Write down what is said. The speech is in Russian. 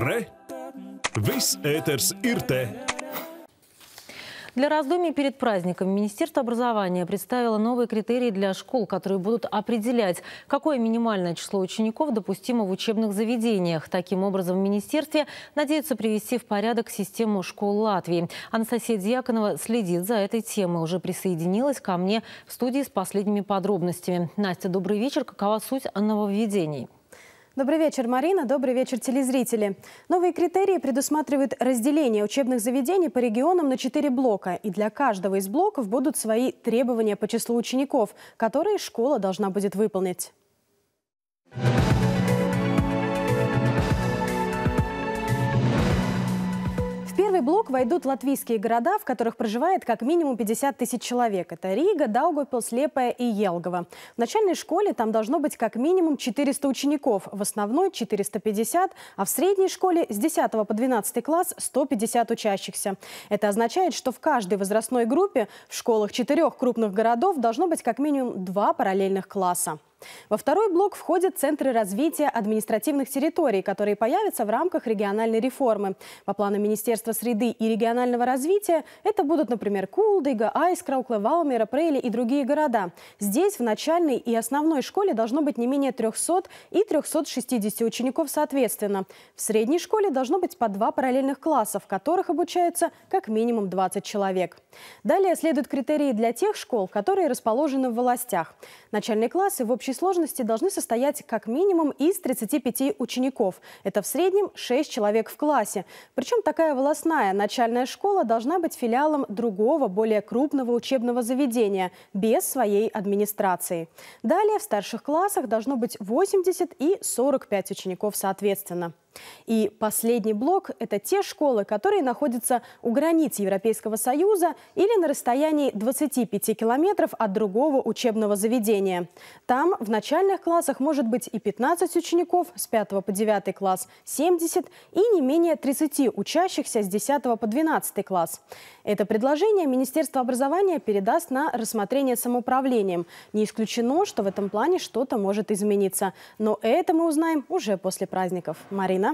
Re! Viss ēters ir te! Для раздумий перед праздником Министерство образования представило новые критерии для школ, которые будут определять, какое минимальное число учеников допустимо в учебных заведениях. Таким образом, в Министерстве надеются привести в порядок систему школ Латвии. Анастасия Дьяконова следит за этой темой, уже присоединилась ко мне в студии с последними подробностями. Настя, добрый вечер. Какова суть нововведений? Добрый вечер, Марина. Добрый вечер, телезрители. Новые критерии предусматривают разделение учебных заведений по регионам на четыре блока. И для каждого из блоков будут свои требования по числу учеников, которые школа должна будет выполнить. первый блок войдут латвийские города, в которых проживает как минимум 50 тысяч человек. Это Рига, Даугавпилс, Лепая и Елгова. В начальной школе там должно быть как минимум 400 учеников, в основной 450, а в средней школе с 10 по 12 класс 150 учащихся. Это означает, что в каждой возрастной группе в школах четырех крупных городов должно быть как минимум два параллельных класса. Во второй блок входят центры развития административных территорий, которые появятся в рамках региональной реформы. По планам Министерства среды и регионального развития это будут, например, Кулдыга, Айскра, Уклевалмера, Прейли и другие города. Здесь в начальной и основной школе должно быть не менее 300 и 360 учеников соответственно. В средней школе должно быть по два параллельных класса, в которых обучаются как минимум 20 человек. Далее следуют критерии для тех школ, которые расположены в властях. Начальные классы в общей общей сложности должны состоять как минимум из 35 учеников. Это в среднем 6 человек в классе. Причем такая волосная начальная школа должна быть филиалом другого, более крупного учебного заведения, без своей администрации. Далее в старших классах должно быть 80 и 45 учеников соответственно. И последний блок – это те школы, которые находятся у границ Европейского Союза или на расстоянии 25 километров от другого учебного заведения. Там в начальных классах может быть и 15 учеников, с 5 по 9 класс – 70, и не менее 30 учащихся с 10 по 12 класс. Это предложение Министерство образования передаст на рассмотрение самоуправлением. Не исключено, что в этом плане что-то может измениться. Но это мы узнаем уже после праздников. Марина